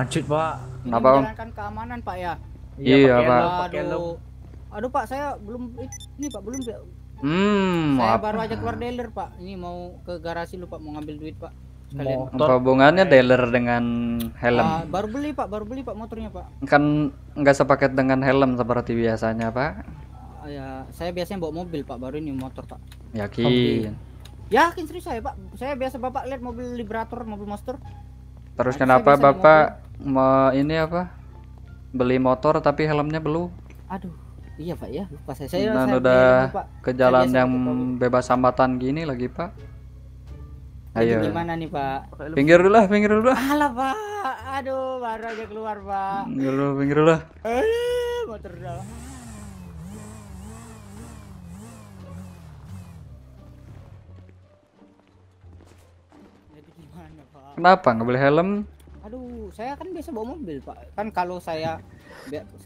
Lanjut, Pak. Kenapa, Menjalankan keamanan, Pak ya. Iya, iya Pak. Aduh. Aduh, Pak, saya belum ini, Pak, belum Hmm, saya apa? baru aja keluar dealer, Pak. Ini mau ke garasi lu, Pak, mau ngambil duit, Pak. Motor. hubungannya dealer dengan helm? Uh, baru beli, Pak. Baru beli, Pak, motornya, Pak. Kan nggak sepaket dengan helm seperti biasanya, Pak. Uh, ya, saya biasanya bawa mobil, Pak. Baru ini motor, Pak. Yakin. Yakin serius saya, Pak. Saya biasa Bapak lihat mobil Liberator, mobil Monster. Terus nah, kenapa Bapak ma ini apa beli motor tapi helmnya belum aduh iya pak ya lupa saya saya, Dan saya udah helm, ke jalan saya yang lupa, bebas hambatan gini lagi pak ayo gimana nih pak pinggir dulu lah pinggir dulu lah alah pak aduh baru aja keluar pak pinggir dulu pinggir dulu lah eh, motor dah Kenapa nggak beli helm? saya kan biasa bawa mobil pak kan kalau saya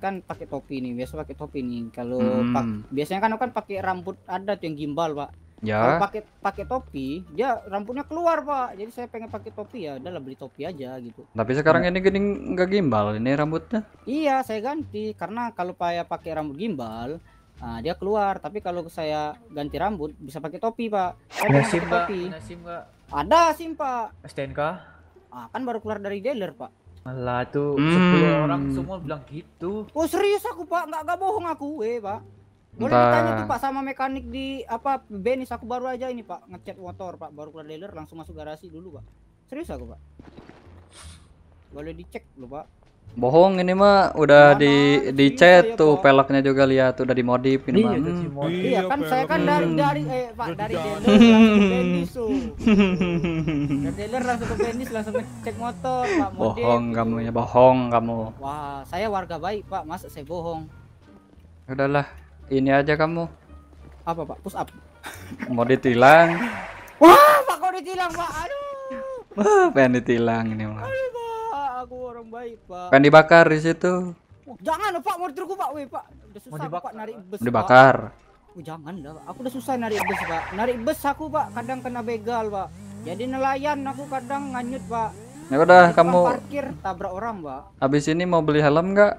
kan pakai topi nih biasa pakai topi nih kalau hmm. pak biasanya kan kan pakai rambut ada tuh yang gimbal pak ya pakai pakai topi ya rambutnya keluar pak jadi saya pengen pakai topi ya udah beli topi aja gitu tapi sekarang ini gini nggak gimbal ini rambutnya iya saya ganti karena kalau saya pakai rambut gimbal Nah, dia keluar, tapi kalau saya ganti rambut bisa pakai topi, Pak. Ada SIM, Pak. Ada SIM, Pak. STNK? Ah, kan baru keluar dari dealer, Pak. Malah tuh hmm. sepuluh 10 orang semua bilang gitu. Oh, serius aku, Pak. Nggak enggak bohong aku, eh, Pak. Boleh ditanya tuh Pak sama mekanik di apa Benis aku baru aja ini Pak ngecat motor Pak baru keluar dealer langsung masuk garasi dulu Pak. Serius aku Pak. Boleh dicek loh Pak. Bohong ini mah udah Mana? di di iya, chat iya, tuh bohong. peleknya juga lihat udah dimodif ini iya, mah. Hmm. Iya, iya, kan saya kan dari dari eh Pak dari dealer langsung ke dealer langsung ke Bendis langsung ngecek motor Pak modif. Bohong gitu. kamu ya bohong kamu. Wah, saya warga baik Pak, masa saya bohong. Udahlah, ini aja kamu. Apa Pak? Push up. Mau ditilang. Wah, Pak kok ditilang Pak? Aduh. pengen ditilang ini mah. Aduh, orang baik, Pak. Kan dibakar di situ. Oh, jangan Pak, mortirku, Pak, weh Pak. Udah susah Pak narik bus. dibakar. Pak. Oh, jangan lah, Aku udah susah narik bus, Pak. Narik bus aku, Pak, kadang kena begal, Pak. Jadi nelayan aku kadang nganyut, Pak. Ya udah, kamu parkir tabrak orang, Pak. Habis ini mau beli helm nggak?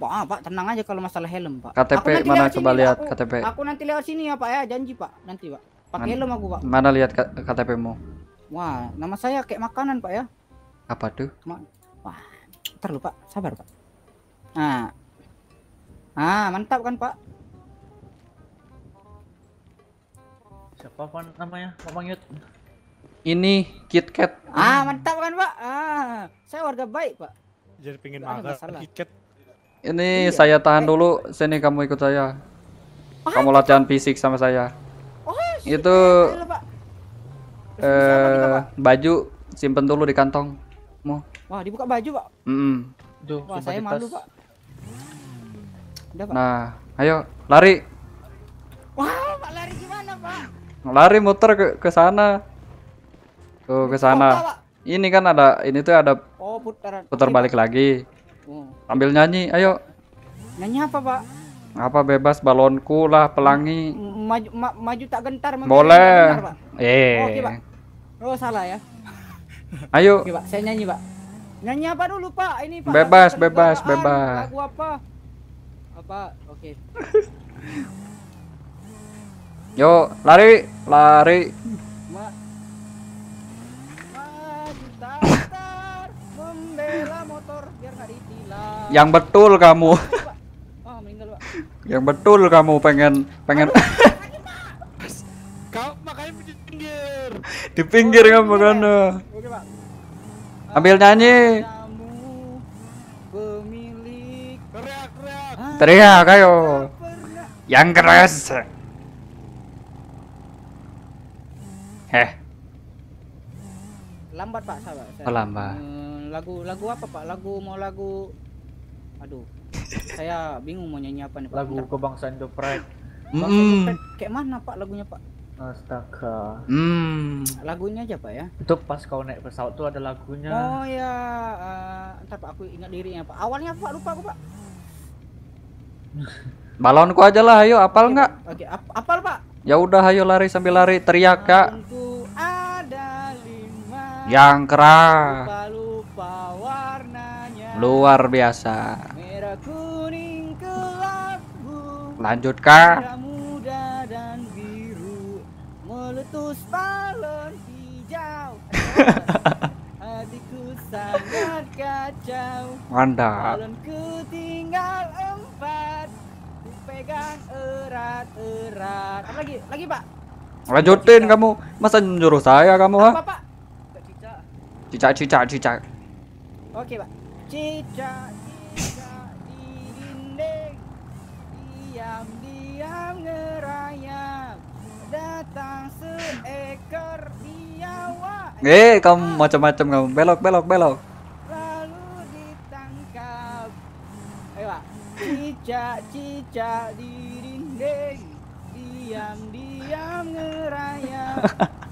Pak, Pak, tenang aja kalau masalah helm, Pak. KTP mana coba sini, lihat aku, KTP. Aku nanti lewat sini ya, Pak ya, janji, Pak. Nanti, Pak. Pakai helm aku, Pak. Mana lihat KTP-mu? Wah, nama saya kayak makanan, Pak ya. Apa tuh? Ma Wah, ntar sabar Pak. Nah, ah mantap kan Pak? Siapa pak namanya? Pak Yud. Ini KitKat. Ah mantap kan Pak? Ah, saya warga baik Pak. Jadi pingin makan KitKat. Ini iya. saya tahan eh. dulu, sini kamu ikut saya. kamu latihan fisik sama saya. Oh, itu eh, baju simpen dulu di kantong mau wah dibuka baju pak mm -hmm. Duh, wah saya malu pak Udah, nah ayo lari wah pak lari gimana pak lari muter ke ke sana tuh ke sana ini kan ada ini tuh ada oh, putar, putar balik lagi oh. ambil nyanyi ayo nyanyi apa pak apa bebas balonku lah pelangi maju, ma maju tak gentar boleh eh oh, okay, oh salah ya Ayo. Oke, Pak. Saya nyanyi, Pak. Nyanyi apa dulu, Pak? Ini, Pak. Bebas, bebas, bebas. Lagu apa? Apa? Oke. Okay. Yo, lari, lari. Yang betul kamu. Oh, meninggal, Pak. Yang betul kamu pengen pengen di pinggir kan kono. Ambil nyanyi. Teriak ayo. Yang keras. Heh. Lambat Pak, sahabat. Saya. Oh, lambat. Hmm, lagu lagu apa Pak? Lagu mau lagu Aduh. saya bingung mau nyanyi apa nih Pak. Lagu kebangsaan The Pride. Mm. Kayak mana Pak lagunya Pak? Astaga. Hmm. Lagunya aja pak ya? Itu pas kau naik pesawat tuh ada lagunya. Oh ya, uh, ntar pak aku ingat dirinya pak. Awalnya aku lupa aku pak. Balonku aja lah, ayo apal nggak? Oke, okay, ap apal pak. Ya udah, ayo lari sambil lari teriak kak. Ada lima Yang keras. Lupa, lupa warnanya. Luar biasa. Merah kuning kelabu. Lanjut kak. Rebus balon hijau. Hatiku sangat kacau. Mantap. Balonku tinggal empat. Dipegang erat-erat. Apa lagi? Lagi, Pak. Lanjutin kamu. Masa nyuruh saya kamu, ha? Apa, Pak? Cicak, cicak, cicak. Oke, Pak. Cicak, cicak di dinding. Diam-diam ngerti datang seekor biawak. Eh, kamu macam-macam kamu. Belok, belok, belok. Lalu ditangkap. Ayo, Pak. Cicak-cicak di dinding. Diam-diam ngerayap.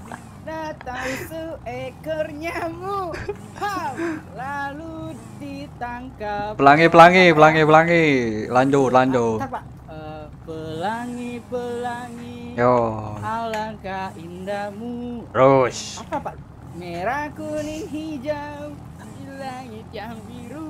datang seekor nyamuk. Wow. Lalu ditangkap. Pelangi, pelangi, pelangi, pelangi. Lanjut, lanjut. Eh, pelangi, pelangi Yo. Alangkah indahmu. Terus. Apa Pak? Merah, kuning, hijau, di langit yang biru.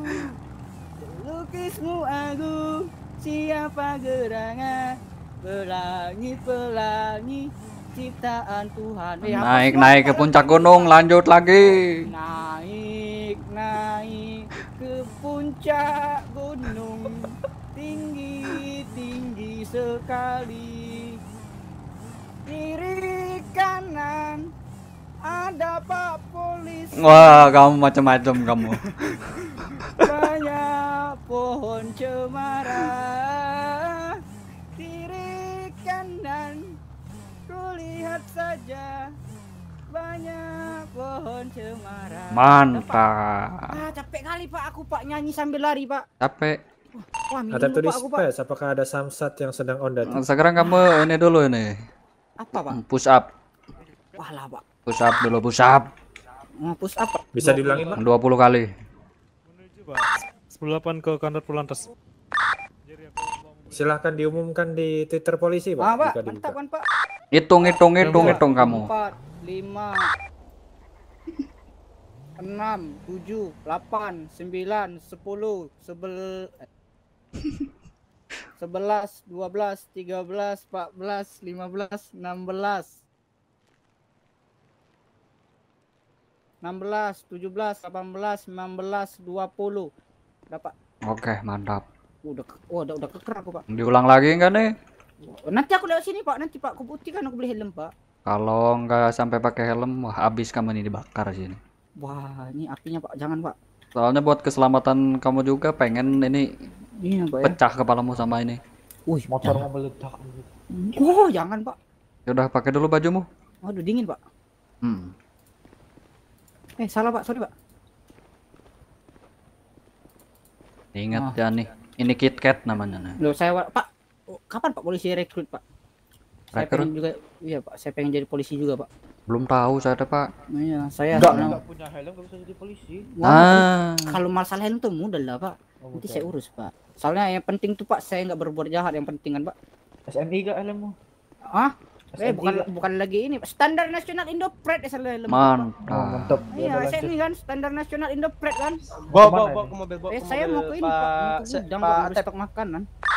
Lukismu agung, siapa gerangan? Pelangi-pelangi ciptaan Tuhan. Eh, naik naik ke puncak gunung, lanjut lagi. Naik naik ke puncak gunung, tinggi tinggi sekali kiri kanan ada pak polisi wah kamu macam-macam kamu banyak pohon cemara kiri kanan kulihat saja banyak pohon cemara mantap ah capek kali pak aku pak nyanyi sambil lari pak capek Wah, ada tulis aku, Apakah ada samsat yang sedang on dan? Sekarang kamu ini dulu ini. Apa, Pak? Mm, push up. wah lah Pak. Push up dulu, push up. Mm, push up. Pak. Bisa diulangi Pak? 20 kali. Menuju, Pak. 18 ke kantor Polantas. Silahkan diumumkan di Twitter polisi, Pak. Ah, Pak, mantap kan, Pak. Hitung, hitung, hitung, hitung kamu. 4, 5, 6, 7, 8, 9, 10, 11. 11, 12, 13, 14, 15, 16. 16, 17, 18, 19, 20. Dapat. Oke, mantap. Oh, udah oh, udah udah keker aku, Pak. Diulang lagi enggak nih? Oh, nanti aku lewat sini, Pak. Nanti Pak, aku buktikan aku beli helm, Pak. Kalau enggak sampai pakai helm, wah habis kamu ini dibakar sini. Wah, ini apinya, Pak. Jangan, Pak. Soalnya buat keselamatan kamu juga pengen ini Iya, ya. Pecah kepalamu sama ini. Wih, motor mau meledak. Oh, jangan, Pak. Ya udah pakai dulu bajumu. Aduh, dingin, Pak. Hmm. Eh, salah, Pak. Sorry, Pak. Ingat oh. ya nih. Ini KitKat namanya. Nah. Loh, saya Pak, oh, kapan Pak polisi rekrut, Pak? Saya pengen juga iya, Pak. Saya pengen jadi polisi juga, Pak. Belum tahu saya ada, Pak. Iya, saya enggak, punya helm nggak bisa jadi polisi. Wah, ah. kalau masalah helm tuh mudah lah, Pak. Oh, Nanti saya urus pak. Soalnya yang penting tuh pak saya nggak berbuat jahat yang penting kan pak. SMI gak alamu? Ah? Eh bukan bukan lagi ini standar nasional Indo Pred salah lembaga. Oh, mantap. Iya, SMI kan standar nasional Indo Pred kan. Bawa bawa bawa ke mobil bawa. Eh saya mau ke ini Pak. Pak, Pak, Pak, makanan. Pak, Pak,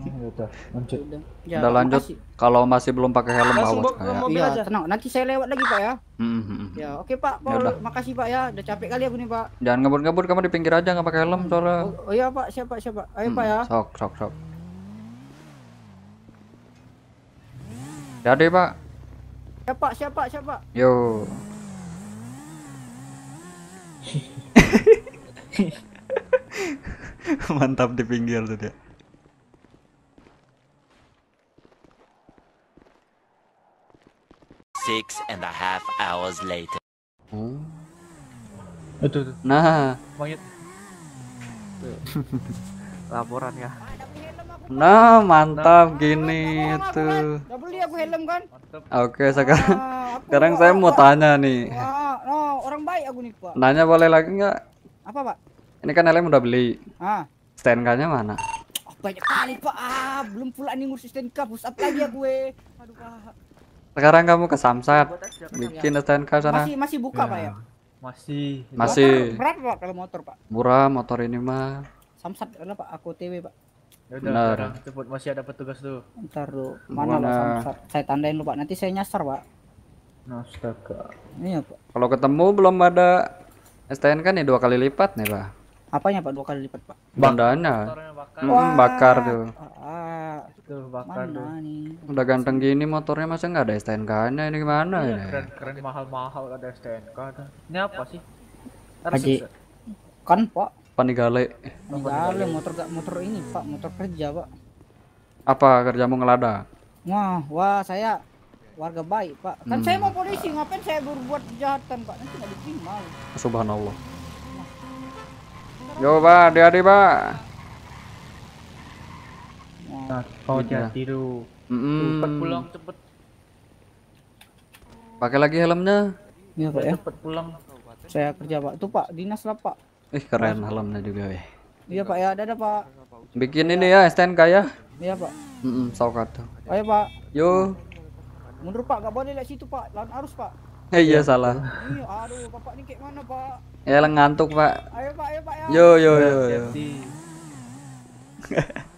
Oh, udah lanjut ya, udah lanjut kalau masih belum pakai helm ah, awas kayak iya tenang nanti saya lewat lagi pak ya mm -hmm. ya oke pak Paul Yaudah. makasih pak ya udah capek kali ya nih, pak jangan ngebut-ngebut kamu di pinggir aja nggak pakai helm hmm. soalnya oh, oh iya pak siapa siapa ayo hmm. pak ya hmm, sok sok sok jadi pak siapa siapa siapa yo mantap di pinggir tuh dia and a half hours later. Hmm. Itu, itu. Nah, monyet. Laporan ya. Nah, mantap gini itu. beli aku helm kan? Oke, ah, sekarang sekarang saya mau tanya nih. Nah, orang baik aku nih, Pak. Nanya boleh lagi enggak? Apa, Pak? Ini kan helm udah beli. Ah. STNK-nya mana? Oh, banyak kali, Pak. Ah, belum pula nih ngurus STNK, pusat lagi ya gue. Eh. Aduh, Pak. Sekarang kamu ke Samsat, bikin ya. STNK sana. Masih masih buka ya. pak ya? Iya, masih. Masih. berapa pak kalau motor pak? Murah motor ini mah. Samsat karena pak aku tw pak. Ya Benar. Masih ada petugas tuh. Ntar lu mana, mana? Samsat? Saya tandain lu pak. Nanti saya nyasar pak. Astaga. Iya pak. Kalau ketemu belum ada STNK nih kan ya dua kali lipat nih pak. Apanya pak dua kali lipat pak? Bandanya bakar. Hmm, bakar tuh. Ah, tuh bakar tuh. Udah ganteng gini motornya masa nggak ada STNK-nya ini gimana ya? Ini? Keren keren mahal-mahal ada STNK. Ini apa sih? Haji. Kan, Pak. Panigale. Panigale motor gak motor ini, Pak, motor kerja, Pak. Apa kerjamu ngelada? Wah, wah saya warga baik, Pak. Kan hmm. saya mau polisi, ngapain saya berbuat kejahatan, Pak? Nanti nggak diterima. Subhanallah. Yo, Pak, hati-hati, Pak kau nah, gitu ya. jadi lu. Mm. Cepet pulang cepet. Pakai lagi helmnya. Iya pak ya. Cepet pulang. Saya kerja pak. Tuh pak dinas lah pak. Ih keren helmnya juga ya. Iya pak ya ada ada pak. Bikin ini ya STNK ya. Iya pak. Mm -mm, Ayo pak. Yo. Mundur pak, gak boleh lihat situ pak, lawan arus pak. Eh, iya salah. Iya, aduh, bapak ini kayak mana pak? Ya ngantuk pak. Ayo pak, ayo pak ya. Yo yo yo. yo.